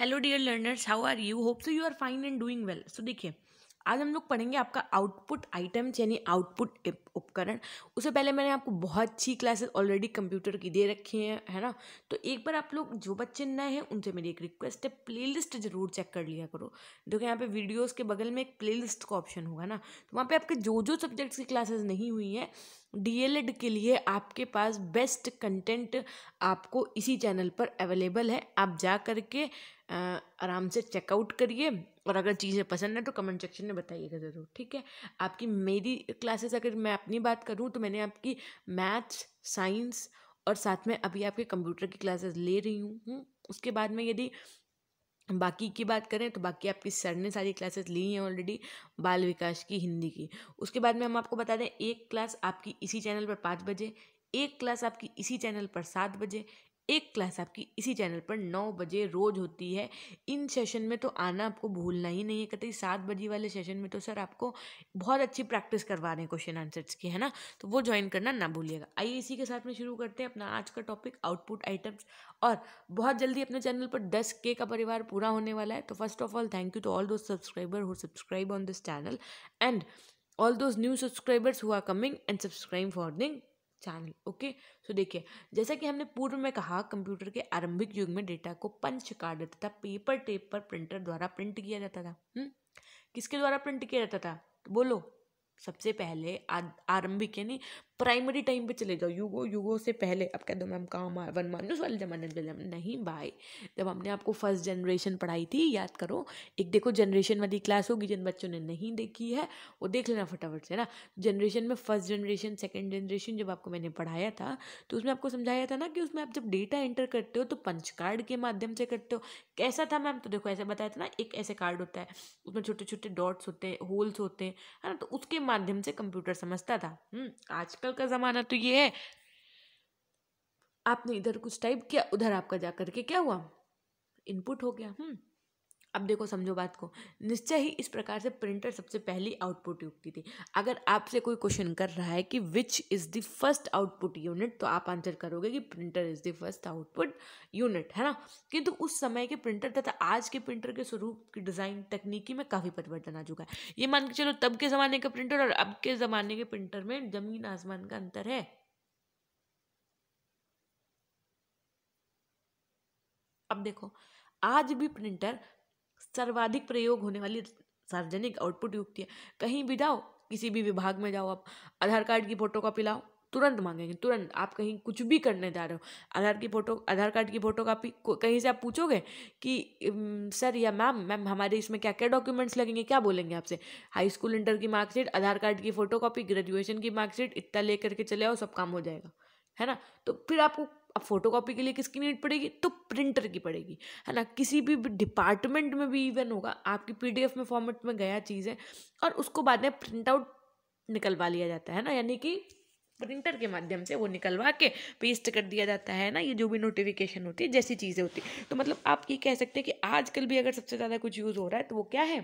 Hello dear learners how are you hope so you are fine and doing well so देखिए आज हम लोग पढ़ेंगे आपका आउटपुट आइटम्स यानी आउटपुट उपकरण उससे पहले मैंने आपको बहुत अच्छी क्लासेस ऑलरेडी कंप्यूटर की दे रखी हैं है ना तो एक बार आप लोग जो बच्चे नए हैं उनसे मेरी एक रिक्वेस्ट है प्लेलिस्ट जरूर चेक कर लिया करो देखो यहाँ पे वीडियोस के बगल में एक प्ले का ऑप्शन होगा ना तो वहाँ पर आपके जो जो सब्जेक्ट्स की क्लासेज नहीं हुई हैं डी के लिए आपके पास बेस्ट कंटेंट आपको इसी चैनल पर अवेलेबल है आप जा करके आराम से चेकआउट करिए और अगर चीज़ें पसंद है तो कमेंट सेक्शन में बताइएगा ज़रूर ठीक है आपकी मेरी क्लासेस अगर मैं अपनी बात करूँ तो मैंने आपकी मैथ्स साइंस और साथ में अभी आपके कंप्यूटर की क्लासेस ले रही हूँ उसके बाद में यदि बाकी की बात करें तो बाकी आपकी सर ने सारी क्लासेस ली हैं ऑलरेडी बाल विकास की हिंदी की उसके बाद में हम आपको बता दें एक क्लास आपकी इसी चैनल पर पाँच बजे एक क्लास आपकी इसी चैनल पर सात बजे एक क्लास आपकी इसी चैनल पर नौ बजे रोज होती है इन सेशन में तो आना आपको भूलना ही नहीं है कतई सात बजे वाले सेशन में तो सर आपको बहुत अच्छी प्रैक्टिस करवा रहे हैं क्वेश्चन आंसर्स की है ना तो वो ज्वाइन करना ना भूलिएगा आइए इसी के साथ में शुरू करते हैं अपना आज का टॉपिक आउटपुट आइटम्स और बहुत जल्दी अपने चैनल पर दस के का परिवार पूरा होने वाला है तो first of all thank you to all those subscriber who subscribe on this channel and all those new subscribers who are coming and subscribe for दिंग चैनल ओके सो देखिए जैसा कि हमने पूर्व में कहा कंप्यूटर के आरंभिक युग में डेटा को पंच कार्ड तथा पेपर टेप पर प्रिंटर द्वारा प्रिंट किया जाता था हुँ? हम्म? किसके द्वारा प्रिंट किया जाता था तो बोलो सबसे पहले आरंभिक यानी प्राइमरी टाइम पे चले जाओ युगो युगो से पहले अब कह दो मैम कहाँ मा, वन उस वाले जमाने में नहीं भाई जब हमने आपको फर्स्ट जनरेशन पढ़ाई थी याद करो एक देखो जनरेशन वाली क्लास होगी जिन बच्चों ने नहीं देखी है वो देख लेना फटाफट से ना जनरेशन में फर्स्ट जनरेशन सेकेंड जनरेशन जब आपको मैंने पढ़ाया था तो उसमें आपको समझाया था ना कि उसमें आप जब डेटा एंटर करते हो तो पंच कार्ड के माध्यम से करते हो कैसा था मैम तो देखो ऐसे बताया था ना एक ऐसे कार्ड होता है उसमें छोटे छोटे डॉट्स होते हैं होल्स होते हैं है ना तो उसके माध्यम से कंप्यूटर समझता था हम्म, आजकल आजकल का ज़माना तो ये है आपने इधर कुछ टाइप किया उधर आपका जा करके क्या हुआ इनपुट हो गया हम्म अब देखो समझो बात को निश्चय ही इस प्रकार से प्रिंटर सबसे पहली आउटपुट युक्ति थी अगर आपसे कोई क्वेश्चन कर रहा है कि which is the first output unit तो आप आंसर करोगे कि printer is the first output unit है ना किंतु उस समय के प्रिंटर तथा आज के प्रिंटर के स्वरूप की डिज़ाइन तकनीकी में काफ़ी परिवर्तन आ चुका है ये मान के चलो तब के ज़माने के प्रिंटर और अब के ज़माने के प्रिंटर में ज़मीन आसमान का अंतर है अब देखो आज भी प्रिंटर सर्वाधिक प्रयोग होने वाली सार्वजनिक आउटपुट युक्ति है कहीं भी जाओ किसी भी विभाग में जाओ आप आधार कार्ड की फोटो कॉपी लाओ तुरंत मांगेंगे तुरंत आप कहीं कुछ भी करने जा रहे हो आधार की फ़ोटो आधार कार्ड की फ़ोटो कापी कहीं से आप पूछोगे कि सर या मैम मैम हमारे इसमें क्या क्या डॉक्यूमेंट्स लगेंगे क्या बोलेंगे आपसे हाई स्कूल इंटर की मार्कशीट आधार कार्ड की फ़ोटो कापी ग्रेजुएशन की मार्कशीट इतना ले करके चले आओ सब काम हो जाएगा है ना तो फिर आपको अब फोटो कॉपी के लिए किसकी नीड पड़ेगी तो प्रिंटर की पड़ेगी है ना किसी भी डिपार्टमेंट में भी इवन होगा आपकी पीडीएफ में फॉर्मेट में गया चीज़ें और उसको बाद में प्रिंट आउट निकलवा लिया जाता है ना यानी कि प्रिंटर के माध्यम से वो निकलवा के पेस्ट कर दिया जाता है ना ये जो भी नोटिफिकेशन होती है जैसी चीज़ें होती है तो मतलब आप ये कह सकते हैं कि आजकल भी अगर सबसे ज़्यादा कुछ यूज़ हो रहा है तो वो क्या है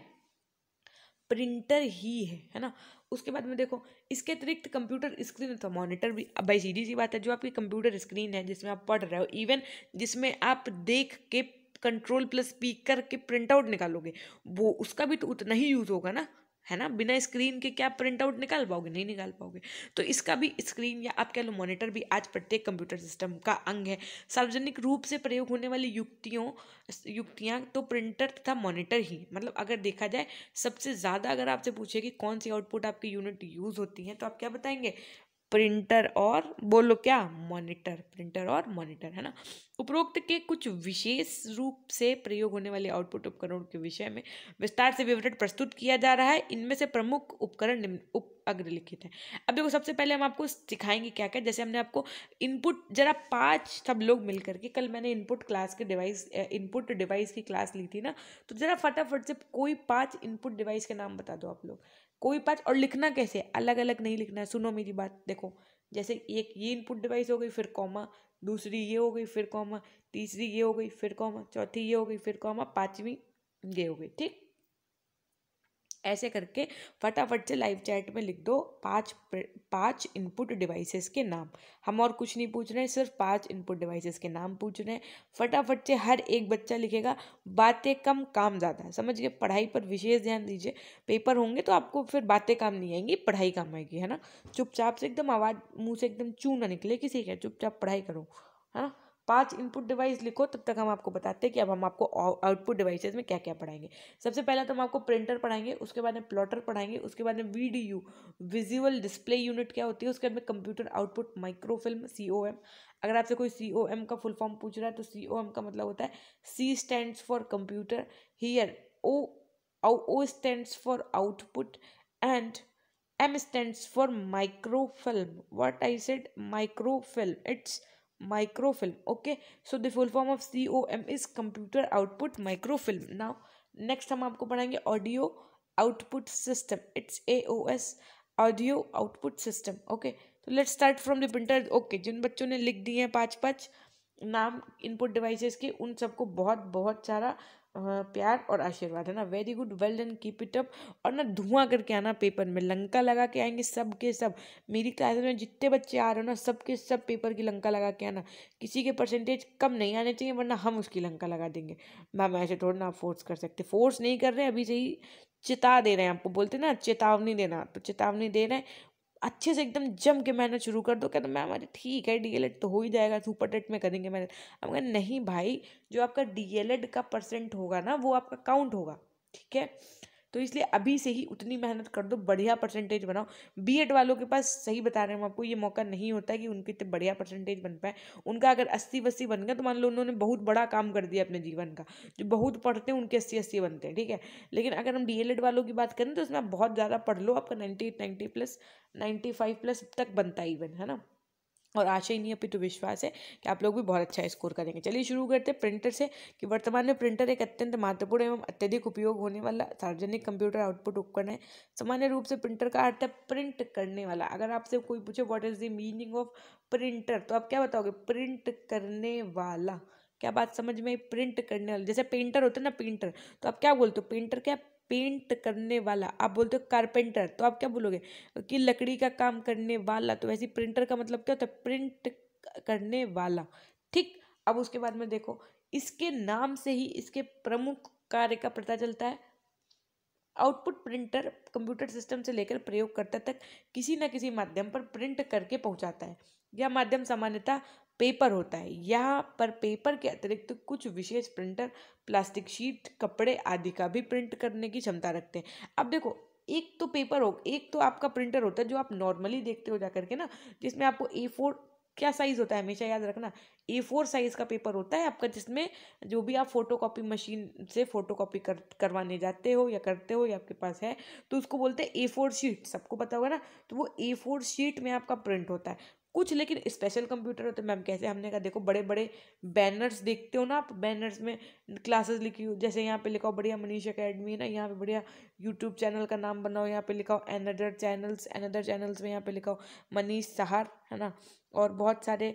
प्रिंटर ही है है ना उसके बाद में देखो इसके अतिरिक्त कंप्यूटर स्क्रीन अथवा मॉनिटर भी अब भाई सीधी सी बात है जो आपकी कंप्यूटर स्क्रीन है जिसमें आप पढ़ रहे हो इवन जिसमें आप देख के कंट्रोल प्लस पी करके प्रिंट आउट निकालोगे वो उसका भी तो उतना ही यूज़ होगा ना है ना बिना स्क्रीन के क्या प्रिंट आउट निकाल पाओगे नहीं निकाल पाओगे तो इसका भी स्क्रीन या आप कह लो मॉनिटर भी आज प्रत्येक कंप्यूटर सिस्टम का अंग है सार्वजनिक रूप से प्रयोग होने वाली युक्तियों युक्तियाँ तो प्रिंटर तथा मॉनिटर ही मतलब अगर देखा जाए सबसे ज़्यादा अगर आपसे पूछे कि कौन सी आउटपुट आपकी यूनिट यूज़ होती हैं तो आप क्या बताएंगे प्रिंटर और बोलो क्या मॉनिटर प्रिंटर और मॉनिटर है ना उपरोक्त के कुछ विशेष रूप से प्रयोग होने वाले आउटपुट उपकरणों के विषय में विस्तार से विवरण प्रस्तुत किया जा रहा है इनमें से प्रमुख उपकरण निम्न उप अग्रलिखित है अब देखो सबसे पहले हम आपको सिखाएंगे क्या क्या जैसे हमने आपको इनपुट जरा पांच सब लोग मिल करके कल मैंने इनपुट क्लास के डिवाइस इनपुट डिवाइस की क्लास ली थी ना तो जरा फटाफट से कोई पाँच इनपुट डिवाइस के नाम बता दो आप लोग कोई पाँच और लिखना कैसे अलग अलग नहीं लिखना है सुनो मेरी बात देखो जैसे एक ये इनपुट डिवाइस हो गई फिर कॉमा दूसरी ये हो गई फिर कॉमा तीसरी ये हो गई फिर कॉमा चौथी ये हो गई फिर कॉमा पाँचवीं ये हो गई ठीक ऐसे करके फटाफट से लाइव चैट में लिख दो पाँच पाँच इनपुट डिवाइसेस के नाम हम और कुछ नहीं पूछ रहे हैं सिर्फ पाँच इनपुट डिवाइसेस के नाम पूछ रहे हैं फटाफट से हर एक बच्चा लिखेगा बातें कम काम ज़्यादा समझिए पढ़ाई पर विशेष ध्यान दीजिए पेपर होंगे तो आपको फिर बातें काम नहीं आएंगी पढ़ाई काम आएगी है ना चुपचाप से एकदम आवाज़ मुँह से एकदम चू ना निकले किसी के चुपचाप पढ़ाई करो है ना पांच इनपुट डिवाइस लिखो तब तक हम आपको बताते हैं कि अब हम आपको आउटपुट डिवाइसेस में क्या क्या पढ़ाएंगे सबसे पहले तो हम आपको प्रिंटर पढ़ाएंगे उसके बाद में प्लॉटर पढ़ाएंगे उसके बाद में वी विजुअल डिस्प्ले यूनिट क्या होती है उसके बाद में कंप्यूटर आउटपुट माइक्रोफिल्म सी अगर आपसे कोई सी का फुल फॉर्म पूछ रहा है तो सी का मतलब होता है C stand for computer here O O stand for output and M stands for microfilm What I said microfilm it's microfilm okay so the full form of com is computer output microfilm now next हम आपको पढ़ाएंगे audio output system it's aos audio output system okay तो let's start from the printer okay जिन बच्चों ने लिख दिए हैं पाँच पाँच नाम इनपुट डिवाइसेस के उन सबको बहुत बहुत सारा प्यार और आशीर्वाद है ना very good well done keep it up और ना धुआं करके आना पेपर में लंका लगा के आएंगे सब के सब मेरी क्लास में जितने बच्चे आ रहे हो ना सब के सब पेपर की लंका लगा के आना किसी के परसेंटेज कम नहीं आने चाहिए वरना हम उसकी लंका लगा देंगे मैम ऐसे थोड़ा ना आप फोर्स कर सकते फोर्स नहीं कर रहे अभी से ही चेता दे रहे हैं आपको बोलते ना चेतावनी देना तो चेतावनी दे रहे हैं अच्छे से एकदम जम के मैनेज शुरू कर दो कहते मैम अरे ठीक है डीएलएड तो हो ही जाएगा सुपर टेट में करेंगे मैनेज अब कहें नहीं भाई जो आपका डीएलएड का परसेंट होगा ना वो आपका काउंट होगा ठीक है तो इसलिए अभी से ही उतनी मेहनत कर दो बढ़िया परसेंटेज बनाओ एड वालों के पास सही बता रहे हैं हम आपको ये मौका नहीं होता है कि उनके इतने बढ़िया परसेंटेज बन पाए उनका अगर अस्सी वस्सी बन गया तो मान लो उन्होंने बहुत बड़ा काम कर दिया अपने जीवन का जो बहुत पढ़ते हैं उनके अस्सी अस्सी बनते हैं ठीक है लेकिन अगर हम डी वालों की बात करें तो उसमें आप बहुत ज़्यादा पढ़ लो आपका ninety ninety plus ninety five plus तक बनता बन है ना और आशा ही नहीं तो विश्वास है कि आप लोग भी बहुत अच्छा स्कोर करेंगे चलिए शुरू करते हैं प्रिंटर से कि वर्तमान में प्रिंटर एक अत्यंत महत्वपूर्ण एवं अत्यधिक उपयोग होने वाला सार्वजनिक कंप्यूटर आउटपुट उपकरण है सामान्य रूप से प्रिंटर का अर्थ है प्रिंट करने वाला अगर आपसे कोई पूछे what is the meaning of printer तो आप क्या बताओगे प्रिंट करने वाला क्या बात समझ में प्रिंट करने वाला जैसे पेंटर होता है ना पेंटर तो आप क्या बोलते हो पेंटर क्या पेंट करने वाला आप बोलते हो कारपेंटर तो आप क्या बोलोगे कि लकड़ी का काम करने वाला तो वैसे प्रिंटर का मतलब क्या होता है प्रिंट करने वाला ठीक अब उसके बाद में देखो इसके नाम से ही इसके प्रमुख कार्य का पता चलता है आउटपुट प्रिंटर कंप्यूटर सिस्टम से लेकर प्रयोगकर्ता तक किसी न किसी माध्यम पर प्रिंट करके पहुंचाता है यह माध्यम सामान्यतः पेपर होता है यहाँ पर पेपर के अतिरिक्त कुछ विशेष प्रिंटर प्लास्टिक शीट कपड़े आदि का भी प्रिंट करने की क्षमता रखते हैं अब देखो एक तो पेपर हो एक तो आपका प्रिंटर होता है जो आप नॉर्मली देखते हो जा करके ना जिसमें आपको ए फोर क्या साइज़ होता है हमेशा याद रखना ए फोर साइज़ का पेपर होता है आपका जिसमें जो भी आप फोटो कॉपी मशीन से फोटो कॉपी कर करवाने जाते हो या करते हो या आपके पास है तो उसको बोलते हैं ए फोर शीट सबको पता होगा ना तो वो ए फोर शीट में आपका प्रिंट होता है कुछ लेकिन स्पेशल कंप्यूटर होते मैम कैसे हमने कहा देखो बड़े बड़े बैनर्स देखते हो ना आप बैनर्स में क्लासेस लिखी हो जैसे यहाँ पे लिखा हो बढ़िया मनीष अकेडमी है ना यहाँ पे बढ़िया यूट्यूब चैनल का नाम बनाओ यहाँ पे लिखाओ अनदर चैनल्स अनदर चैनल्स में यहाँ पे लिखाओ मनीष सहार है ना और बहुत सारे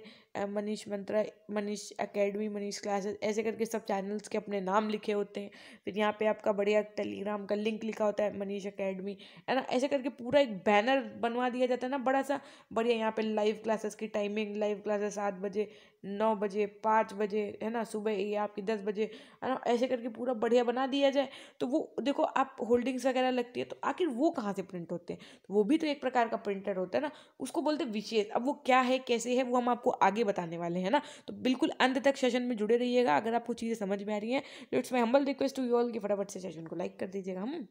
मनीष मंत्रा मनीष एकेडमी मनीष क्लासेस ऐसे करके सब चैनल्स के अपने नाम लिखे होते हैं फिर यहाँ पे आपका बढ़िया टेलीग्राम का लिंक लिखा होता है मनीष एकेडमी है ना ऐसे करके पूरा एक बैनर बनवा दिया जाता है ना बड़ा सा बढ़िया यहाँ पे लाइव क्लासेस की टाइमिंग लाइव क्लासेस सात बजे नौ बजे पाँच बजे है ना सुबह ये आपकी दस बजे है ना ऐसे करके पूरा बढ़िया बना दिया जाए तो वो देखो आप होल्डिंग्स वगैरह लगती है तो आखिर वो कहाँ से प्रिंट होते हैं तो वो भी तो एक प्रकार का प्रिंटर होता है ना उसको बोलते हैं विशेष अब वो क्या है कैसे है वो हम आपको आगे बताने वाले हैं ना तो बिल्कुल अंत तक सेशन में जुड़े रहिएगा अगर आपको चीज़ें समझ में आ रही हैं तो it's my humble request to you all की फटाफट से सेशन को लाइक कर दीजिएगा हम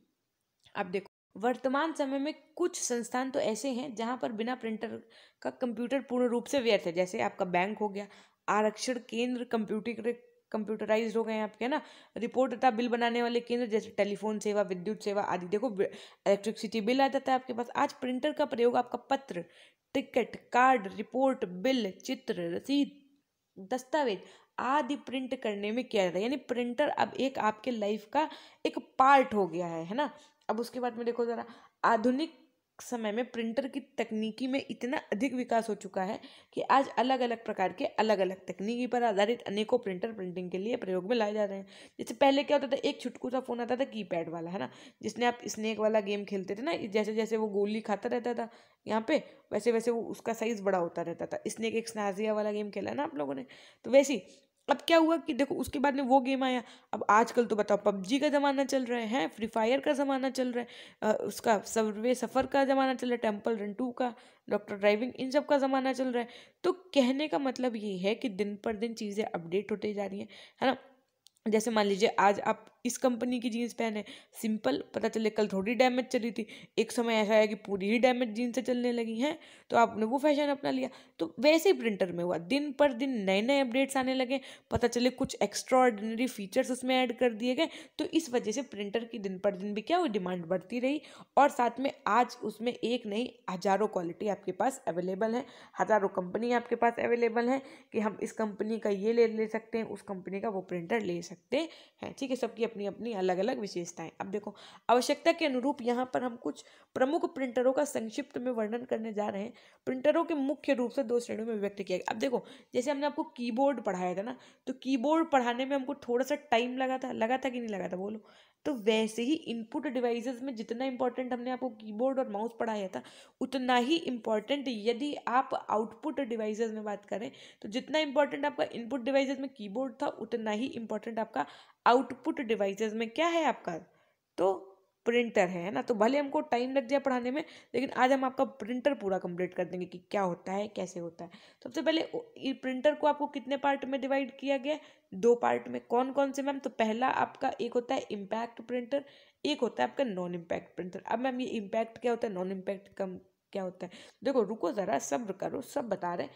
आप देखो वर्तमान समय में कुछ संस्थान तो ऐसे हैं जहाँ पर बिना प्रिंटर का कंप्यूटर पूर्ण रूप से व्यर्थ है जैसे आपका बैंक हो गया आरक्षण केंद्र कंप्यूटर कंप्यूटराइज हो गए हैं आपके ना रिपोर्ट तथा बिल बनाने वाले केंद्र जैसे टेलीफोन सेवा विद्युत सेवा आदि देखो इलेक्ट्रिसिटी बिल आ जाता है आपके पास आज प्रिंटर का प्रयोग आपका पत्र टिकट कार्ड रिपोर्ट बिल चित्र रसीद दस्तावेज आदि प्रिंट करने में किया जाता है यानी प्रिंटर अब एक आपके लाइफ का एक पार्ट हो गया है है ना अब उसके बाद में देखो ज़रा आधुनिक समय में प्रिंटर की तकनीकी में इतना अधिक विकास हो चुका है कि आज अलग अलग प्रकार के अलग अलग तकनीकी पर आधारित अनेकों प्रिंटर प्रिंटिंग के लिए प्रयोग में लाए जा रहे हैं जैसे पहले क्या होता था एक छुटकू सा फ़ोन आता था कीपैड वाला है ना जिसने आप स्नेक वाला गेम खेलते थे ना जैसे जैसे वो गोली खाता रहता था यहाँ पे वैसे वैसे वो उसका साइज़ बड़ा होता रहता था स्नेक एक स्नाजिया वाला गेम खेला ना आप लोगों ने तो वैसे अब क्या हुआ कि देखो उसके बाद में वो गेम आया अब आजकल तो बताओ पबजी का ज़माना चल रहा है फ्री फायर का ज़माना चल रहा है उसका सर्वे सफ़र का ज़माना चल रहा है टेम्पल रन टू का डॉक्टर ड्राइविंग इन सब का ज़माना चल रहा है तो कहने का मतलब ये है कि दिन पर दिन चीज़ें अपडेट होती जा रही हैं है ना जैसे मान लीजिए आज आप इस कंपनी की जीन्स पहने सिंपल पता चले कल थोड़ी डैमेज चली थी एक समय ऐसा आया कि पूरी ही डैमेज जीन्सें चलने लगी हैं तो आपने वो फैशन अपना लिया तो वैसे ही प्रिंटर में हुआ दिन पर दिन नए नए अपडेट्स आने लगे पता चले कुछ एक्स्ट्रा ऑर्डिनरी फीचर्स उसमें ऐड कर दिए गए तो इस वजह से प्रिंटर की दिन पर दिन भी क्या हुई डिमांड बढ़ती रही और साथ में आज उसमें एक नई हज़ारों क्वालिटी आपके पास अवेलेबल है हज़ारों कंपनी आपके पास अवेलेबल है कि हम इस कंपनी का ये ले ले सकते हैं उस कंपनी का वो प्रिंटर ले सकते हैं ठीक है सबकी अपनी अपनी अलग अलग विशेषताएं अब देखो आवश्यकता के अनुरूप यहाँ पर हम कुछ प्रमुख प्रिंटरों का संक्षिप्त में वर्णन करने जा रहे हैं प्रिंटरों के मुख्य रूप से दो श्रेणियों में व्यक्त किया गया अब देखो जैसे हमने आपको कीबोर्ड पढ़ाया था ना तो कीबोर्ड पढ़ाने में हमको थोड़ा सा टाइम लगा था लगा था कि नहीं लगा था बोलो तो वैसे ही इनपुट डिवाइसेस में जितना इम्पोर्टेंट हमने आपको कीबोर्ड और माउस पढ़ाया था उतना ही इम्पोर्टेंट यदि आप आउटपुट डिवाइसेस में बात करें तो जितना इम्पोर्टेंट आपका इनपुट डिवाइसेस में कीबोर्ड था उतना ही इम्पोर्टेंट आपका आउटपुट डिवाइसेस में क्या है आपका तो प्रिंटर है ना तो भले हमको टाइम लग जाए पढ़ाने में लेकिन आज हम आपका प्रिंटर पूरा कंप्लीट कर देंगे कि क्या होता है कैसे होता है सबसे पहले प्रिंटर को आपको कितने पार्ट में डिवाइड किया गया दो पार्ट में कौन कौन से मैम तो पहला आपका एक होता है इम्पैक्ट प्रिंटर एक होता है आपका नॉन इम्पैक्ट प्रिंटर अब मैम ये इम्पैक्ट क्या होता है नॉन इम्पैक्ट कम क्या होता है देखो रुको ज़रा सब्र करो सब बता रहे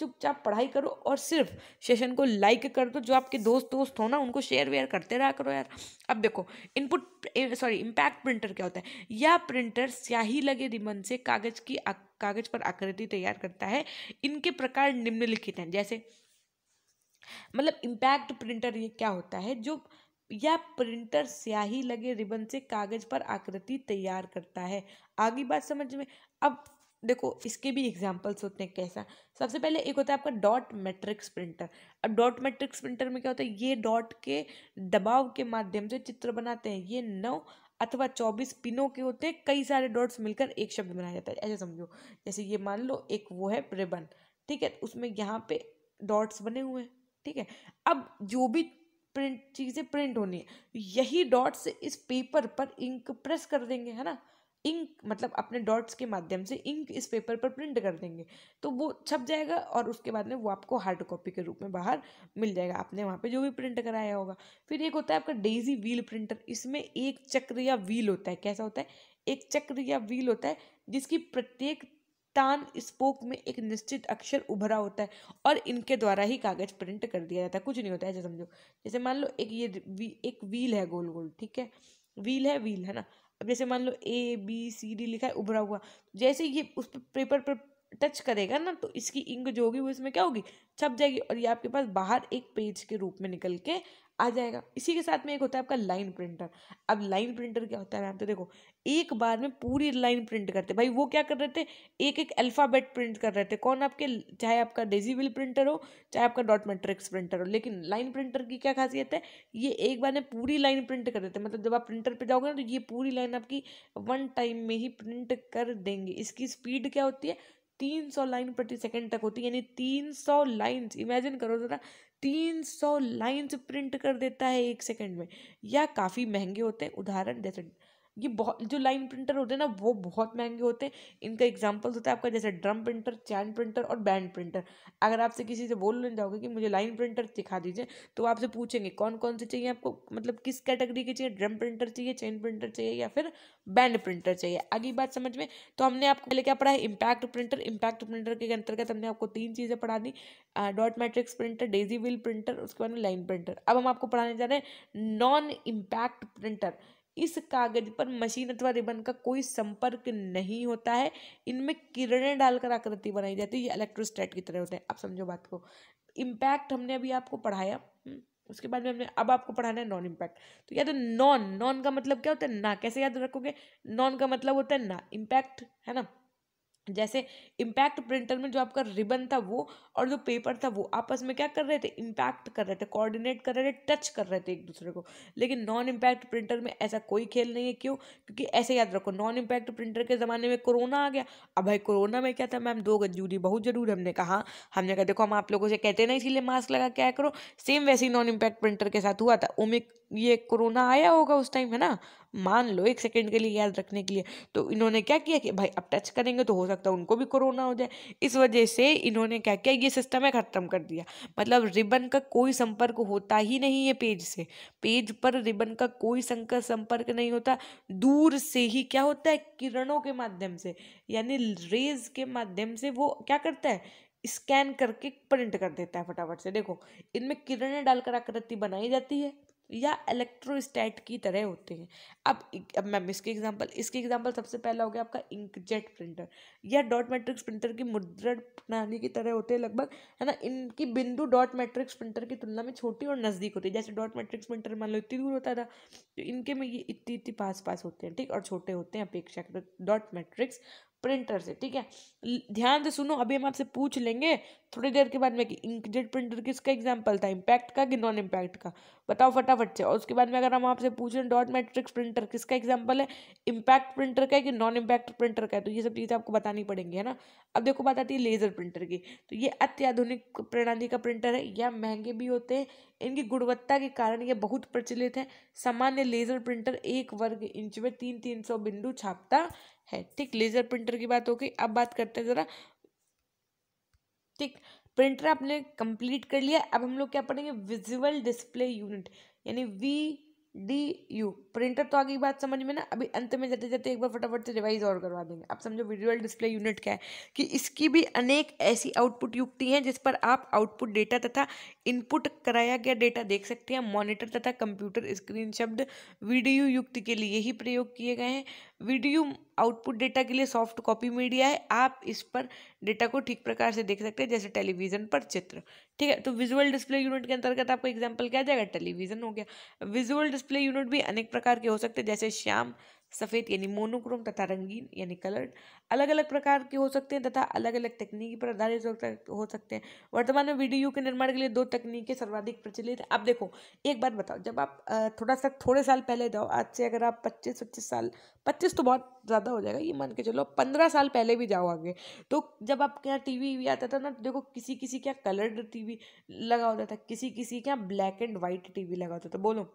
चुपचाप पढ़ाई करो और सिर्फ सेशन को लाइक कर दो जो आपके दोस्त दोस्त हो ना उनको शेयर वेयर करते रहा करो यार अब देखो इनपुट सॉरी इम्पैक्ट प्रिंटर क्या होता है यह प्रिंटर स्याही लगे रिमन से कागज की कागज पर आकृति तैयार करता है इनके प्रकार निम्नलिखित हैं जैसे मतलब इम्पैक्ट प्रिंटर ये क्या होता है जो या प्रिंटर स्याही लगे रिबन से कागज पर आकृति तैयार करता है आगे बात समझ में अब देखो इसके भी एग्जाम्पल्स होते हैं कैसा सबसे पहले एक होता है आपका डॉट मैट्रिक्स प्रिंटर अब डॉट मैट्रिक्स प्रिंटर में क्या होता है ये डॉट के दबाव के माध्यम से चित्र बनाते हैं ये नौ अथवा चौबीस पिनों के होते हैं कई सारे डॉट्स मिलकर एक शब्द बनाया जाता है ऐसे समझो जैसे ये मान लो एक वो है रिबन ठीक है उसमें यहाँ पे डॉट्स बने हुए हैं ठीक है अब जो भी प्रिंट चीज़ें प्रिंट होनी है यही डॉट्स इस पेपर पर इंक प्रेस कर देंगे है ना इंक मतलब अपने डॉट्स के माध्यम से इंक इस पेपर पर प्रिंट कर देंगे तो वो छप जाएगा और उसके बाद में वो आपको हार्ड कॉपी के रूप में बाहर मिल जाएगा आपने वहाँ पे जो भी प्रिंट कराया होगा फिर एक होता है आपका डेजी व्हील प्रिंटर इसमें एक चक्र या व्हील होता है कैसा होता है एक चक्र या व्हील होता है जिसकी प्रत्येक तान स्पोक में एक निश्चित अक्षर उभरा होता है और इनके द्वारा ही कागज प्रिंट कर दिया जाता है कुछ नहीं होता है जैसे समझो जैसे मान लो एक ये एक व्हील है गोल गोल ठीक है व्हील है व्हील है ना अब जैसे मान लो ए बी सी डी लिखा है उभरा हुआ जैसे ये उस पेपर पर टच करेगा ना तो इसकी इंक जो होगी वो इसमें क्या होगी छप जाएगी और ये आपके पास बाहर एक पेज के रूप में निकल के आ जाएगा इसी के साथ में एक होता है आपका लाइन प्रिंटर अब लाइन प्रिंटर क्या होता है मैम तो देखो एक बार में पूरी लाइन प्रिंट करते भाई वो क्या कर रहे थे एक एक अल्फ़ाबेट प्रिंट कर रहे थे कौन आपके चाहे आपका डेजीविल प्रिंटर हो चाहे आपका डॉट मैट्रिक्स प्रिंटर हो लेकिन लाइन प्रिंटर की क्या खासियत है ये एक बार में पूरी लाइन प्रिंट कर देते मतलब जब आप प्रिंटर पर जाओगे ना तो ये पूरी लाइन आपकी वन टाइम में ही प्रिंट कर देंगे इसकी स्पीड क्या होती है तीन सौ लाइन प्रति सेकंड तक होती है यानी तीन सौ लाइन्स इमेजिन करो ज़रा तीन सौ लाइन्स प्रिंट कर देता है एक सेकंड में या काफ़ी महंगे होते हैं उदाहरण जैसे ये बहुत जो लाइन प्रिंटर होते हैं ना वो बहुत महंगे होते हैं इनका एग्जाम्पल्स होता है आपका जैसे ड्रम प्रिंटर चैन प्रिंटर और बैंड प्रिंटर अगर आपसे किसी से बोल जाओगे कि मुझे लाइन प्रिंटर दिखा दीजिए तो आपसे पूछेंगे कौन कौन से चाहिए आपको मतलब किस कैटेगरी के चाहिए ड्रम प्रिंटर चाहिए चैन प्रिंटर चाहिए या फिर बैंड प्रिंटर चाहिए अगली बात समझ में तो हमने आपको पहले क्या पढ़ा है इम्पैक्ट प्रिंटर इम्पैक्ट प्रिंटर के अंतर्गत हमने आपको तीन चीज़ें पढ़ा दी dot matrix printer daisy wheel printer उसके बाद में लाइन प्रिंटर अब हम आपको पढ़ाने जा रहे हैं नॉन इम्पैक्ट प्रिंटर इस कागज पर मशीन अथवा रिबन का कोई संपर्क नहीं होता है इनमें किरणें डालकर आकृति बनाई जाती है ये इलेक्ट्रोस्टैट की तरह होते हैं आप समझो बात को इम्पैक्ट हमने अभी आपको पढ़ाया हम्म, उसके बाद में हमने अब आपको पढ़ाना है नॉन इम्पैक्ट तो याद नॉन नॉन का मतलब क्या होता है ना कैसे याद रखोगे नॉन का मतलब होता है ना इम्पैक्ट है ना जैसे इम्पैक्ट प्रिंटर में जो आपका रिबन था वो और जो पेपर था वो आपस में क्या कर रहे थे इम्पैक्ट कर रहे थे कोऑर्डिनेट कर रहे थे टच कर रहे थे एक दूसरे को लेकिन नॉन इम्पैक्ट प्रिंटर में ऐसा कोई खेल नहीं है क्यों क्योंकि ऐसे याद रखो नॉन इम्पैक्ट प्रिंटर के ज़माने में कोरोना आ गया अब भाई कोरोना में क्या था मैम दो गज दूरी बहुत ज़रूर हमने कहा हमने कहा देखो हम आप लोगों से कहते ना इसीलिए मास्क लगा क्या करो सेम वैसे ही नॉन इम्पैक्ट प्रिंटर के साथ हुआ था ओमिक ये कोरोना आया होगा उस टाइम है ना मान लो एक सेकंड के लिए याद रखने के लिए तो इन्होंने क्या किया कि भाई अब टच करेंगे तो हो सकता है उनको भी कोरोना हो जाए इस वजह से इन्होंने क्या किया ये सिस्टम है ख़त्म कर दिया मतलब रिबन का कोई संपर्क होता ही नहीं है पेज से पेज पर रिबन का कोई संपर्क नहीं होता दूर से ही क्या होता है किरणों के माध्यम से यानी रेज के माध्यम से वो क्या करता है स्कैन करके प्रिंट कर देता है फटाफट से देखो इनमें किरणें डालकर आकृति बनाई जाती है या इलेक्ट्रोस्टैट की तरह होते हैं अब अब मैम इसके एग्जांपल इसके एग्जांपल सबसे पहला हो गया आपका इंकजेट प्रिंटर या डॉट मैट्रिक्स प्रिंटर की मुद्रण प्रणाली की तरह होते हैं लगभग है ना इनकी बिंदु डॉट मैट्रिक्स प्रिंटर की तुलना में छोटी और नज़दीक होती है जैसे डॉट मैट्रिक्स प्रिंटर मान लो इतनी दूर होता था तो इनके में ये इतनी इतनी पास पास होते हैं ठीक और छोटे होते हैं अपेक्षाकृत डॉट मैट्रिक्स प्रिंटर से ठीक है ध्यान से सुनो अभी हम आपसे पूछ लेंगे थोड़ी देर के बाद में कि इंकजेट प्रिंटर किसका एग्जाम्पल था इम्पैक्ट का कि नॉन इम्पैक्ट का बताओ फटाफट से और उसके बाद में अगर हम आपसे पूछ रहे डॉट मैट्रिक्स प्रिंटर किसका एग्जाम्पल है इम्पैक्ट प्रिंटर का है कि नॉन इम्पैक्ट प्रिंटर का है तो ये सब चीज़ें आपको बतानी पड़ेंगी है ना अब देखो बात आती है लेज़र प्रिंटर की तो ये अत्याधुनिक प्रणाली का प्रिंटर है यह महंगे भी होते हैं इनकी गुणवत्ता के कारण ये बहुत प्रचलित है सामान्य लेज़र प्रिंटर एक वर्ग इंच में तीन तीन सौ बिंदु छापता है ठीक लेज़र प्रिंटर की बात हो गई अब बात करते हैं ज़रा ठीक प्रिंटर आपने कंप्लीट कर लिया अब हम लोग क्या पढ़ेंगे विजुअल डिस्प्ले यूनिट यानी वी डी यू प्रिंटर तो आगे बात समझ में ना अभी अंत में जाते जाते एक बार फटाफट से रिवाइज और करवा देंगे आप समझो विजुअल डिस्प्ले यूनिट क्या है कि इसकी भी अनेक ऐसी आउटपुट युक्ति हैं जिस पर आप आउटपुट डेटा तथा इनपुट कराया गया डेटा देख सकते हैं मॉनिटर तथा कंप्यूटर स्क्रीन शब्द वी यू युक्ति के लिए ही प्रयोग किए गए हैं वीडियो आउटपुट डेटा के लिए सॉफ्ट कॉपी मीडिया है आप इस पर डेटा को ठीक प्रकार से देख सकते हैं जैसे टेलीविजन पर चित्र ठीक है तो विजुअल डिस्प्ले यूनिट के अंतर्गत आपको एग्जाम्पल क्या जाएगा टेलीविजन हो गया विजुअल डिस्प्ले यूनिट भी अनेक प्रकार के हो सकते हैं जैसे श्याम सफ़ेद यानी मोनोक्रोम तथा रंगीन यानी कलर्ड अलग अलग प्रकार के हो सकते हैं तथा अलग अलग तकनीकी पर आधारित हो सकते हैं वर्तमान में वीडियो के निर्माण के लिए दो तकनीकें सर्वाधिक प्रचलित हैं आप देखो एक बात बताओ जब आप थोड़ा सा थोड़े साल पहले जाओ आज से अगर आप पच्चीस पच्चीस साल पच्चीस तो बहुत ज़्यादा हो जाएगा ये मान के चलो पंद्रह साल पहले भी जाओ आगे तो जब आपके यहाँ टी वी आता था ना तो देखो किसी किसी के यहाँ कलर्ड टी वी लगा होता था किसी किसी के यहाँ black and white T V लगा होता था बोलो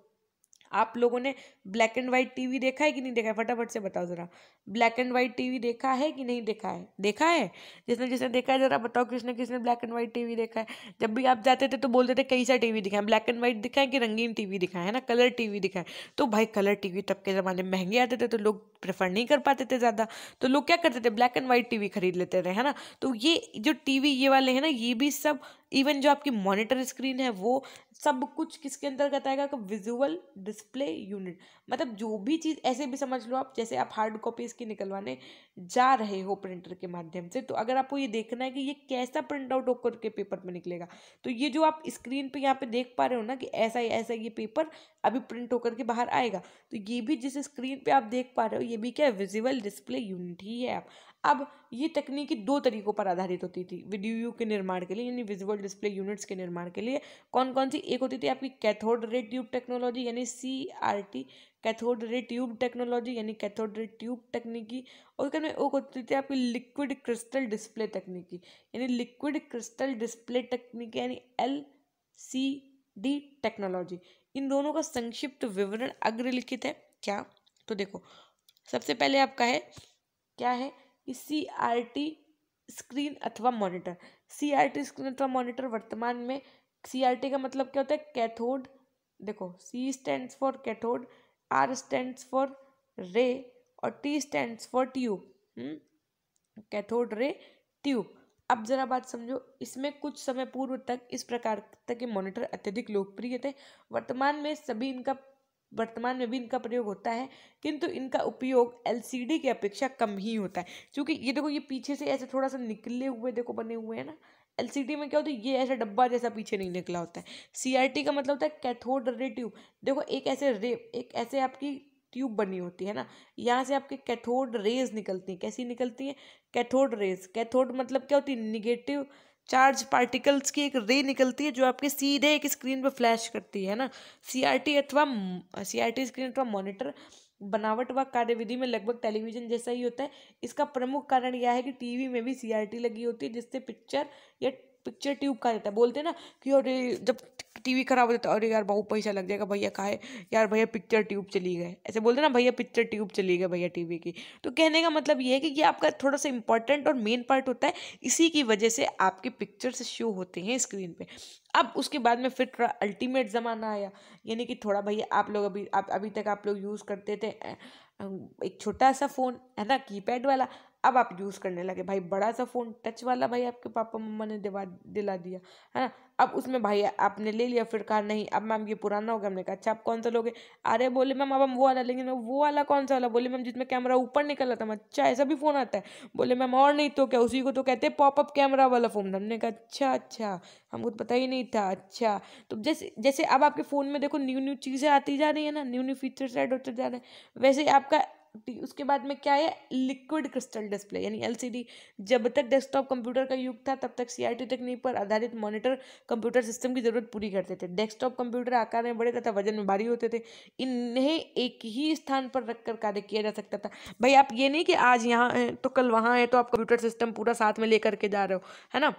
आप लोगों ने ब्लैक एंड वाइट टीवी देखा है कि नहीं देखा है फटाफट से बताओ ज़रा ब्लैक एंड वाइट टीवी देखा है कि नहीं देखा है देखा है जिसने जिसने देखा है ज़रा बताओ किसने किसने ब्लैक एंड वाइट टीवी देखा है जब भी आप जाते थे तो बोलते थे कैसा टीवी दिखाएं ब्लैक एंड वाइट दिखाएं कि रंगीन टीवी दिखाएं है ना कलर टीवी दिखाएं तो भाई कलर टीवी तब के ज़माने में महंगे आते थे तो लोग प्रेफर नहीं कर पाते थे ज़्यादा तो लोग क्या करते थे ब्लैक एंड वाइट टीवी खरीद लेते थे है ना तो ये जो टीवी ये वाले हैं ना ये भी सब इवन जो आपकी मॉनिटर स्क्रीन है वो सब कुछ किसके अंतर्गत आएगा विजुअल डिस्प्ले यूनिट मतलब जो भी चीज़ ऐसे भी समझ लो आप जैसे आप हार्ड कॉपी इसकी निकलवाने जा रहे हो प्रिंटर के माध्यम से तो अगर आपको ये देखना है कि ये कैसा प्रिंट आउट होकर के पेपर में निकलेगा तो ये जो आप स्क्रीन पे यहाँ पे देख पा रहे हो ना कि ऐसा ऐसा ये पेपर अभी प्रिंट होकर के बाहर आएगा तो ये भी जिस स्क्रीन पर आप देख पा रहे हो ये भी क्या है विजुअल डिस्प्ले यूनिट ही है आप अब ये तकनीकी दो तरीकों पर आधारित होती थी वीडियो के निर्माण के लिए यानी विजुअल डिस्प्ले यूनिट्स के निर्माण के लिए कौन कौन सी एक होती थी आपकी कैथोड रे ट्यूब टेक्नोलॉजी यानी C R T cathode ray tube technology यानी कैथोड रे ट्यूब तकनीकी और उसके में एक होती थी आपकी लिक्विड क्रिस्टल डिस्प्ले तकनीकी यानी लिक्विड क्रिस्टल डिस्प्ले तकनीकी यानी एल सी डी टेक्नोलॉजी इन दोनों का संक्षिप्त विवरण अग्रलिखित है क्या तो देखो सबसे पहले आपका है क्या है सी आर टी स्क्रीन अथवा monitor C R T screen अथवा मॉनिटर वर्तमान में सी आर टी का मतलब क्या होता है कैथोड देखो C stand for cathode R stand for ray और T stand for tube cathode ray tube अब जरा बात समझो इसमें कुछ समय पूर्व तक इस प्रकार तक के मॉनिटर अत्यधिक लोकप्रिय थे वर्तमान में सभी इनका वर्तमान में भी इनका प्रयोग होता है किंतु इनका उपयोग एलसीडी की अपेक्षा कम ही होता है क्योंकि ये देखो ये पीछे से ऐसे थोड़ा सा निकले हुए देखो बने हुए हैं ना एलसीडी में क्या होता है ये ऐसा डब्बा जैसा पीछे नहीं निकला होता है सीआरटी का मतलब होता है कैथोड रे ट्यूब देखो एक ऐसे रे एक ऐसे आपकी ट्यूब बनी होती है ना यहाँ से आपके कैथोड रेज निकलती हैं कैसी निकलती हैं कैथोड रेज कैथोड मतलब क्या होती है निगेटिव चार्ज पार्टिकल्स की एक रे निकलती है जो आपके सीधे एक स्क्रीन पर फ्लैश करती है ना सीआरटी अथवा सीआरटी स्क्रीन अथवा मॉनिटर बनावट व कार्यविधि में लगभग टेलीविजन जैसा ही होता है इसका प्रमुख कारण यह है कि टीवी में भी सीआरटी लगी होती है जिससे पिक्चर या पिक्चर ट्यूब कहा जाता है बोलते हैं ना कि और जब टीवी खराब हो जाता है अरे यार बहुत पैसा लग जाएगा भैया का है यार भैया पिक्चर ट्यूब चली गए ऐसे बोलते ना भैया पिक्चर ट्यूब चली गए भैया टीवी की तो कहने का मतलब ये है कि ये आपका थोड़ा सा इंपॉर्टेंट और मेन पार्ट होता है इसी की वजह से आपके पिक्चर्स शो होते हैं स्क्रीन पर अब उसके बाद में फिर थोड़ा अल्टीमेट ज़माना आया यानी कि थोड़ा भैया आप लोग अभी आप अभी तक आप लोग यूज़ करते थे एक छोटा सा फ़ोन है ना कीपैड वाला अब आप यूज़ करने लगे भाई बड़ा सा फ़ोन टच वाला भाई आपके पापा मम्मा ने दिवा दिला दिया है ना अब उसमें भाई आपने ले लिया फिर कहा नहीं अब मैम ये पुराना हो गया हमने कहा अच्छा आप कौन सा लोगे अरे बोले मैम अब हम वो वाला लेंगे वो वाला कौन सा वाला बोले मैम जिसमें कैमरा ऊपर निकल रहा था अच्छा ऐसा भी फ़ोन आता है बोले मैम और नहीं तो क्या उसी को तो कहते पॉपअप कैमरा वाला फ़ोन हमने कहा अच्छा अच्छा हमको तो पता ही नहीं था अच्छा तो जैसे जैसे अब आपके फ़ोन में देखो न्यू न्यू चीज़ें आती जा रही है ना न्यू न्यू फीचर्स ऐड होते जा रहे हैं वैसे आपका उसके बाद में क्या है लिक्विड क्रिस्टल डिस्प्ले यानी एलसीडी जब तक डेस्कटॉप कंप्यूटर का युग था तब तक सीआरटी तकनीक पर आधारित मॉनिटर कंप्यूटर सिस्टम की जरूरत पूरी करते थे डेस्कटॉप कंप्यूटर आकार में बड़े तथा वजन में भारी होते थे इन्हें एक ही स्थान पर रखकर कार्य किया जा सकता था भाई आप ये नहीं कि आज यहाँ हैं तो कल वहाँ है तो आप कंप्यूटर सिस्टम पूरा साथ में लेकर के जा रहे हो है ना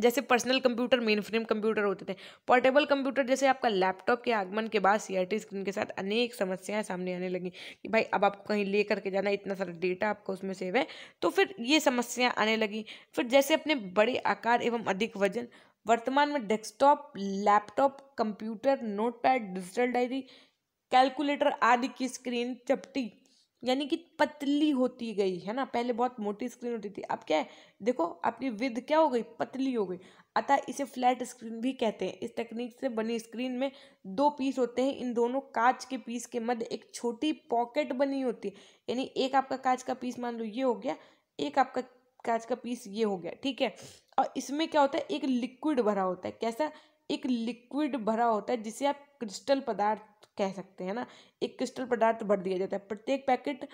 जैसे personal computer mainframe computer होते थे पोर्टेबल कंप्यूटर जैसे आपका लैपटॉप के आगमन के बाद सीआरटी स्क्रीन के साथ अनेक समस्याएं सामने आने लगी कि भाई अब आपको कहीं ले करके जाना इतना सारा डेटा आपका उसमें सेव है तो फिर ये समस्याएं आने लगी फिर जैसे अपने बड़े आकार एवं अधिक वजन वर्तमान में desktop laptop computer note digital diary calculator आदि की स्क्रीन चपटी यानी कि पतली होती गई है ना पहले बहुत मोटी स्क्रीन होती थी अब क्या है देखो आपकी विद क्या हो गई पतली हो गई अतः इसे फ्लैट स्क्रीन भी कहते हैं इस तकनीक से बनी स्क्रीन में दो पीस होते हैं इन दोनों कांच के पीस के मध्य एक छोटी पॉकेट बनी होती है यानी एक आपका कांच का पीस मान लो ये हो गया एक आपका कांच का पीस ये हो गया ठीक है और इसमें क्या होता है एक लिक्विड भरा होता है कैसा एक लिक्विड भरा होता है जिसे आप क्रिस्टल पदार्थ कह सकते हैं ना एक क्रिस्टल पदार्थ भर दिया जाता है प्रत्येक पैकेट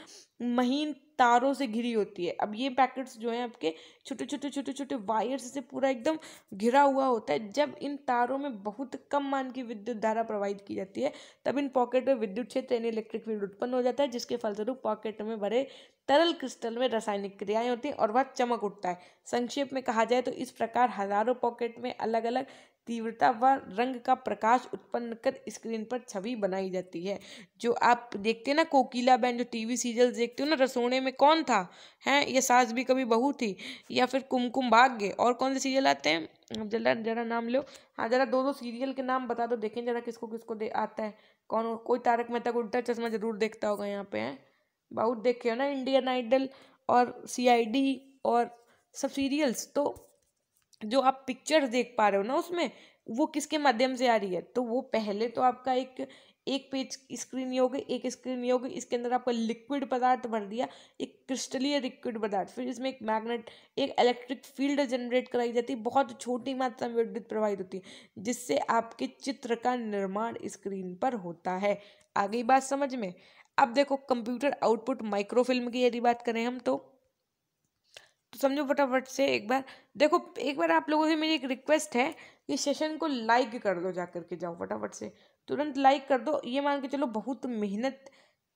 महीन तारों से घिरी होती है अब ये पैकेट्स जो हैं आपके छोटे छोटे छोटे छोटे वायर्स से पूरा एकदम घिरा हुआ होता है जब इन तारों में बहुत कम मान की विद्युत धारा प्रवाहित की जाती है तब इन पॉकेट में विद्युत क्षेत्र यानी इलेक्ट्रिक फील्ड उत्पन्न हो जाता है जिसके फलस्वरूप पॉकेट में भरे तरल क्रिस्टल में रासायनिक क्रियाएँ होती हैं और वह चमक उठता है संक्षेप में कहा जाए तो इस प्रकार हजारों पॉकेट में अलग अलग तीव्रता व रंग का प्रकाश उत्पन्न कर स्क्रीन पर छवि बनाई जाती है जो आप देखते ना कोकिला बहन जो टीवी सीरियल देखते हो ना रसोड़े में कौन था हैं या सास भी कभी बहू थी या फिर कुमकुम भाग्य और कौन से सीरियल आते हैं अब जरा जरा नाम लो हाँ जरा दो दो सीरियल के नाम बता दो देखें जरा किसको किसको दे आता है कौन कोई तारक मेहता को उल्टा चश्मा जरूर देखता होगा यहाँ पे हैं बहुत देखे हो ना इंडियन आइडल और सी और सब सीरियल्स तो जो आप पिक्चर देख पा रहे हो ना उसमें वो किसके माध्यम से आ रही है तो वो पहले तो आपका एक एक पेज स्क्रीन ये होगी एक स्क्रीन ये होगी इसके अंदर आपका लिक्विड पदार्थ भर दिया एक क्रिस्टलीय लिक्विड पदार्थ फिर इसमें एक मैग्नेट एक इलेक्ट्रिक फील्ड जनरेट कराई जाती है बहुत छोटी मात्रा में विद्युत प्रवाहित होती है जिससे आपके चित्र का निर्माण स्क्रीन पर होता है आगे बात समझ में अब देखो कंप्यूटर आउटपुट माइक्रोफिल्म की यदि बात करें हम तो तो समझो फटाफट से एक बार देखो एक बार आप लोगों से मेरी एक रिक्वेस्ट है कि सेशन को लाइक कर दो जा करके जाओ फटाफट से तुरंत लाइक कर दो ये मान के चलो बहुत मेहनत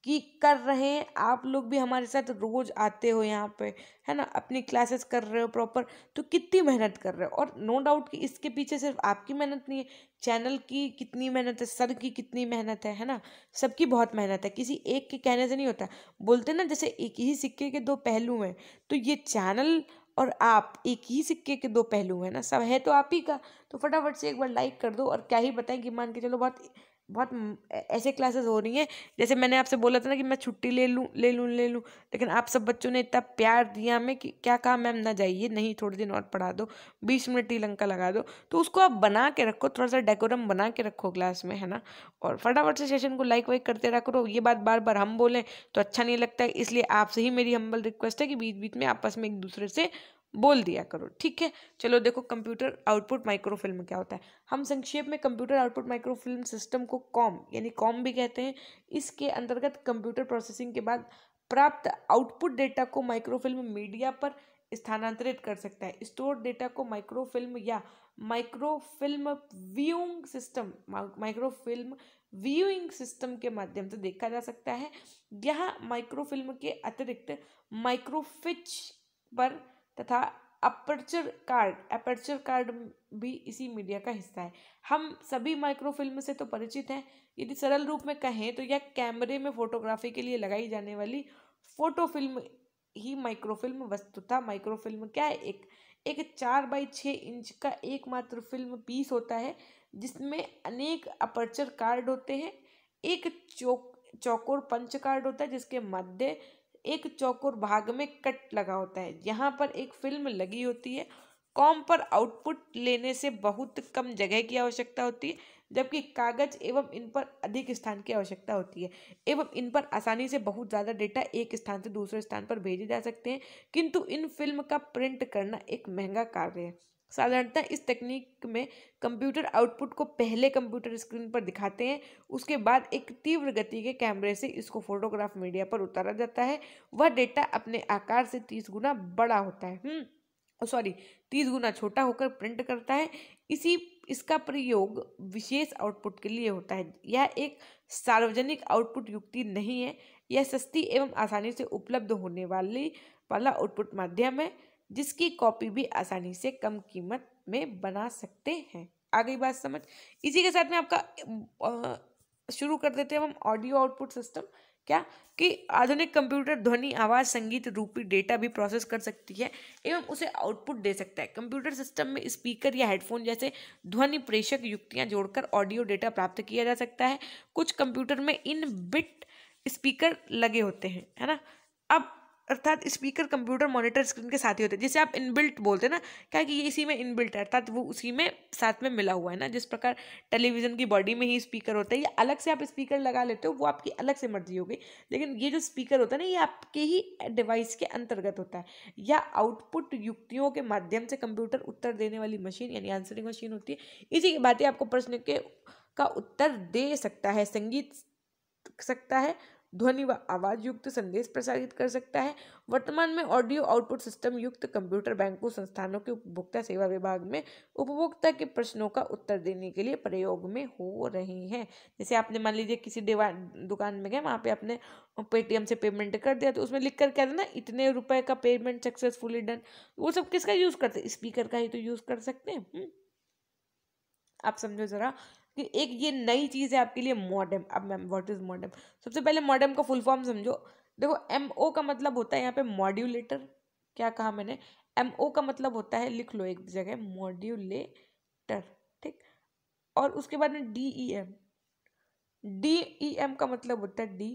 कि कर रहे हैं आप लोग भी हमारे साथ रोज़ आते हो यहाँ पे है ना अपनी क्लासेस कर रहे हो प्रॉपर तो कितनी मेहनत कर रहे हो और नो डाउट कि इसके पीछे सिर्फ आपकी मेहनत नहीं है चैनल की कितनी मेहनत है सर की कितनी मेहनत है है ना सबकी बहुत मेहनत है किसी एक के कहने से नहीं होता बोलते ना जैसे एक ही सिक्के के दो पहलू हैं तो ये चैनल और आप एक ही सिक्के के दो पहलू हैं ना सब है तो आप ही का तो फटाफट से एक बार लाइक कर दो और क्या ही बताएं कि मान के चलो बहुत बहुत ऐसे क्लासेस हो रही हैं जैसे मैंने आपसे बोला था ना कि मैं छुट्टी ले लूँ ले लूँ ले लूँ लेकिन आप सब बच्चों ने इतना प्यार दिया हमें कि क्या कहा मैम ना जाइए नहीं थोड़े दिन और पढ़ा दो बीस मिनट टी लंका लगा दो तो उसको आप बना के रखो थोड़ा सा डेकोरम बना के रखो क्लास में है ना और फटाफट से सेशन को लाइक वाइक करते रखो ये बात बार बार हम बोलें तो अच्छा नहीं लगता है इसलिए आपसे ही मेरी हम्बल रिक्वेस्ट है कि बीच बीच में आपस में एक दूसरे से बोल दिया करो ठीक है चलो देखो कंप्यूटर आउटपुट माइक्रोफिल्म क्या होता है हम संक्षेप में कंप्यूटर आउटपुट माइक्रोफिल्म सिस्टम को कॉम यानी कॉम भी कहते हैं इसके अंतर्गत कंप्यूटर प्रोसेसिंग के बाद प्राप्त आउटपुट डेटा को माइक्रोफिल्म मीडिया पर स्थानांतरित कर सकता है स्टोर डेटा को माइक्रोफिल्म या microfilm viewing system microfilm viewing system के माध्यम से देखा जा सकता है यह माइक्रोफिल्म के अतिरिक्त माइक्रोफिच पर तथा अपर्चर कार्ड अपर्चर कार्ड भी इसी मीडिया का हिस्सा है हम सभी माइक्रोफिल्म से तो परिचित हैं यदि सरल रूप में कहें तो यह कैमरे में फोटोग्राफी के लिए लगाई जाने वाली फोटो फिल्म ही माइक्रोफिल्म वस्तुता माइक्रोफिल्म क्या है एक एक चार बाई छः इंच का एकमात्र फिल्म पीस होता है जिसमें अनेक अपर्चर कार्ड होते हैं एक चौक चौकोर पंच कार्ड होता है जिसके मध्य एक चौकोर भाग में कट लगा होता है यहाँ पर एक फिल्म लगी होती है कॉम पर आउटपुट लेने से बहुत कम जगह की आवश्यकता होती है जबकि कागज एवं इन पर अधिक स्थान की आवश्यकता होती है एवं इन पर आसानी से बहुत ज़्यादा डेटा एक स्थान से दूसरे स्थान पर भेजे जा सकते हैं किंतु इन फिल्म का प्रिंट करना एक महंगा कार्य है साधारणतः इस तकनीक में कंप्यूटर आउटपुट को पहले कंप्यूटर स्क्रीन पर दिखाते हैं उसके बाद एक तीव्र गति के कैमरे से इसको फोटोग्राफ मीडिया पर उतारा जाता है वह डेटा अपने आकार से तीस गुना बड़ा होता है सॉरी हम्म, तीस गुना छोटा होकर प्रिंट करता है इसी इसका प्रयोग विशेष आउटपुट के लिए होता है यह एक सार्वजनिक आउटपुट युक्ति नहीं है यह सस्ती एवं आसानी से उपलब्ध होने वाली वाला आउटपुट माध्यम है जिसकी कॉपी भी आसानी से कम कीमत में बना सकते हैं आ गई बात समझ इसी के साथ में आपका शुरू कर देते हैं हम ऑडियो आउटपुट सिस्टम क्या कि आधुनिक कंप्यूटर ध्वनि आवाज़ संगीत रूपी डेटा भी प्रोसेस कर सकती है एवं उसे आउटपुट दे सकता है कंप्यूटर सिस्टम में स्पीकर या हेडफोन जैसे ध्वनि प्रेषक युक्तियां जोड़कर ऑडियो डेटा प्राप्त किया जा सकता है कुछ कंप्यूटर में इन बिट स्पीकर लगे होते हैं है ना अब अर्थात स्पीकर कंप्यूटर मॉनिटर स्क्रीन के साथ ही होते हैं जिसे आप इनबिल्ट बोलते हैं ना क्या कि ये इसी में इनबिल्ट है अर्थात वो उसी में साथ में मिला हुआ है ना जिस प्रकार टेलीविजन की बॉडी में ही स्पीकर होता है या अलग से आप स्पीकर लगा लेते हो वो आपकी अलग से मर्जी हो गई लेकिन ये जो स्पीकर होता है ना ये आपके ही डिवाइस के अंतर्गत होता है या आउटपुट युक्तियों के माध्यम से कंप्यूटर उत्तर देने वाली मशीन यानी आंसरिंग मशीन होती है इसी की बातें आपको प्रश्न के का उत्तर दे सकता है संगीत सकता है ध्वनि व आवाज़ युक्त संदेश प्रसारित कर सकता है वर्तमान में ऑडियो आउटपुट सिस्टम युक्त कंप्यूटर बैंकों संस्थानों के उपभोक्ता सेवा विभाग में उपभोक्ता के प्रश्नों का उत्तर देने के लिए प्रयोग में हो रहे हैं जैसे आपने मान लीजिए किसी दुकान में गए वहाँ पे आपने पेटीएम से पेमेंट कर दिया तो उसमें लिख कर क्या देना इतने रुपए का पेमेंट सक्सेसफुली डन वो सब किसका यूज़ करते स्पीकर का ही तो यूज़ कर सकते हैं हम्म। आप समझो ज़रा कि एक ये नई चीज़ है आपके लिए मॉडम अब मैम व्हाट इज़ मॉडम सबसे पहले मॉडम का फुल फॉर्म समझो देखो एम ओ का मतलब होता है यहाँ पे मॉड्यूलेटर क्या कहा मैंने एम ओ का मतलब होता है लिख लो एक जगह मॉड्यूलेटर ठीक और उसके बाद में D E M D E M का मतलब होता है डी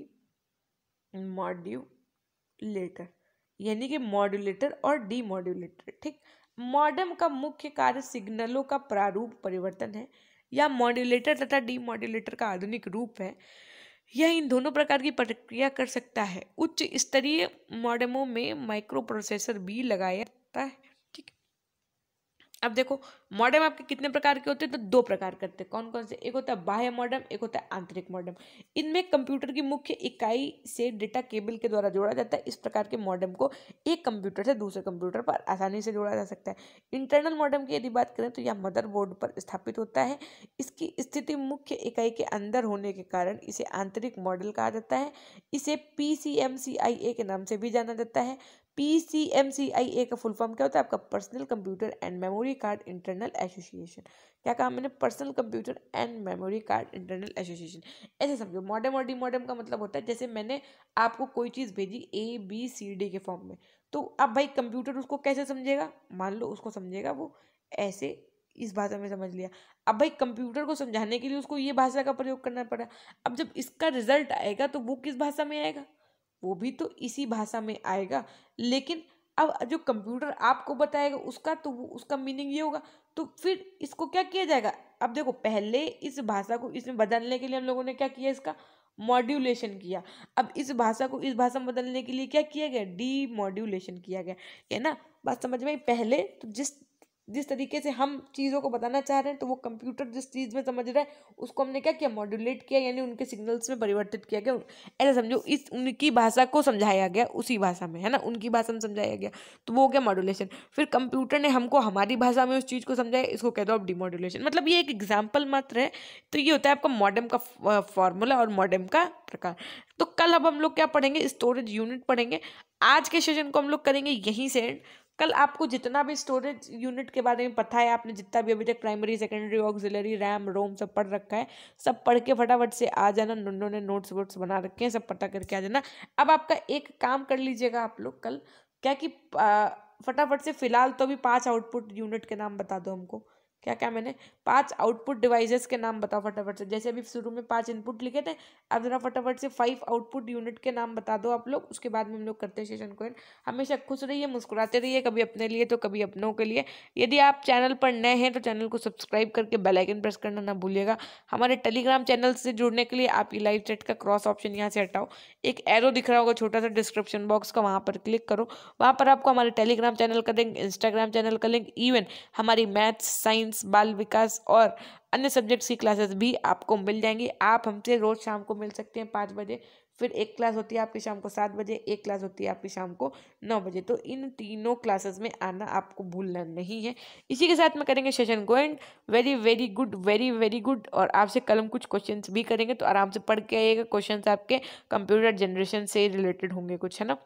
मॉड्यूलेटर यानी कि मॉड्यूलेटर और डी मॉड्यूलेटर ठीक मॉडम का मुख्य कार्य सिग्नलों का प्रारूप परिवर्तन है या मॉड्यूलेटर तथा डीमॉड्यूलेटर का आधुनिक रूप है यह इन दोनों प्रकार की प्रक्रिया कर सकता है उच्च स्तरीय मॉडमों में माइक्रो प्रोसेसर भी लगाया जाता है अब देखो मॉडर्म आपके कितने प्रकार के होते हैं तो दो प्रकार करते हैं कौन कौन से एक होता है बाह्य मॉडम एक होता है आंतरिक मॉडर्म इनमें कंप्यूटर की मुख्य इकाई से डेटा केबल के द्वारा जोड़ा जाता है इस प्रकार के मॉडर्म को एक कंप्यूटर से दूसरे कंप्यूटर पर आसानी से जोड़ा जा सकता है इंटरनल मॉडर्म की यदि बात करें तो यह मदरबोर्ड पर स्थापित होता है इसकी स्थिति मुख्य इकाई के अंदर होने के कारण इसे आंतरिक मॉडल कहा जाता है इसे पी के नाम से भी जाना जाता है पी सी एम सी आई ए का फुल फॉर्म क्या होता है आपका personal computer and memory card internal association क्या कहा मैंने personal computer and memory card internal association ऐसे समझो मॉडर्म और डी मॉडर्म का मतलब होता है जैसे मैंने आपको कोई चीज़ भेजी ए बी सी डी के फॉर्म में तो अब भाई कंप्यूटर उसको कैसे समझेगा मान लो उसको समझेगा वो ऐसे इस भाषा में समझ लिया अब भाई कंप्यूटर को समझाने के लिए उसको ये भाषा का प्रयोग करना पड़ा अब जब इसका रिजल्ट आएगा तो वो किस भाषा में आएगा वो भी तो इसी भाषा में आएगा लेकिन अब जो कंप्यूटर आपको बताएगा उसका तो उसका मीनिंग ये होगा तो फिर इसको क्या किया जाएगा अब देखो पहले इस भाषा को इसमें बदलने के लिए हम लोगों ने क्या किया इसका मॉड्यूलेशन किया अब इस भाषा को इस भाषा में बदलने के लिए क्या किया गया डी मॉड्यूलेशन किया गया है ना बात समझ में पहले तो जिस जिस तरीके से हम चीज़ों को बताना चाह रहे हैं तो वो कंप्यूटर जिस चीज़ में समझ रहा है उसको हमने क्या किया मॉड्यूलेट किया यानी उनके सिग्नल्स में परिवर्तित किया गया ऐसा समझो इस उनकी भाषा को समझाया गया उसी भाषा में है ना उनकी भाषा में समझाया गया तो वो हो गया मॉड्यूलेशन फिर कंप्यूटर ने हमको हमारी भाषा में उस चीज़ को समझाया इसको कह दो आप डिमोडुलेशन मतलब ये एक एग्जाम्पल मात्र है तो ये होता है आपका मॉडर्म का फॉर्मूला और मॉडर्म का प्रकार तो कल अब हम लोग क्या पढ़ेंगे स्टोरेज यूनिट पढ़ेंगे आज के सेशन को हम लोग करेंगे यहीं से एंड कल आपको जितना भी स्टोरेज यूनिट के बारे में पता है आपने जितना भी अभी तक primary secondary auxiliary RAM ROM सब पढ़ रखा है सब पढ़ के फटाफट से आ जाना उन्होंने नोट्स वोट्स बना रखे हैं सब पता करके आ जाना अब आपका एक काम कर लीजिएगा आप लोग कल क्या कि फटाफट से फिलहाल तो अभी पाँच आउटपुट यूनिट के नाम बता दो हमको क्या क्या मैंने पांच आउटपुट डिवाइसेस के नाम बताओ फटाफट से जैसे अभी शुरू में पांच इनपुट लिखे थे अब जरा फटाफट से फाइव आउटपुट यूनिट के नाम बता दो आप लोग उसके बाद में हम लोग करते हैं सेशन को एंड हमेशा खुश रहिए मुस्कुराते रहिए कभी अपने लिए तो कभी अपनों के लिए यदि आप चैनल पर नए हैं तो चैनल को सब्सक्राइब करके बेलाइकन प्रेस करना ना भूलिएगा हमारे टेलीग्राम चैनल से जुड़ने के लिए आप ये लाइव चैट का क्रॉस ऑप्शन यहाँ से हटाओ एक एरो दिख रहा होगा छोटा सा डिस्क्रिप्शन बॉक्स का वहाँ पर क्लिक करो वहाँ पर आपको हमारे टेलीग्राम चैनल का लिंक इंस्टाग्राम चैनल का लिंक इवन हमारी मैथ्स साइंस साइंस बाल विकास और अन्य सब्जेक्ट्स की क्लासेस भी आपको मिल जाएंगी आप हमसे रोज़ शाम को मिल सकते हैं पाँच बजे फिर एक क्लास होती है आपकी शाम को सात बजे एक क्लास होती है आपकी शाम को नौ बजे तो इन तीनों क्लासेस में आना आपको भूलना नहीं है इसी के साथ में करेंगे सेशन को and very very good very very good और आपसे कल हम कुछ क्वेश्चन भी करेंगे तो आराम से पढ़ के आइएगा क्वेश्चन आपके कंप्यूटर जनरेशन से रिलेटेड होंगे कुछ है ना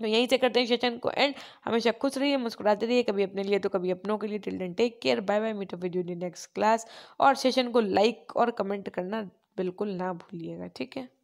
तो यहीं से करते हैं सेशन को एंड हमेशा खुश रहिए मुस्कुराते रहिए कभी अपने लिए तो कभी अपनों के लिए till then take care bye bye meet up with you next class और सेशन को लाइक और कमेंट करना बिल्कुल ना भूलिएगा ठीक है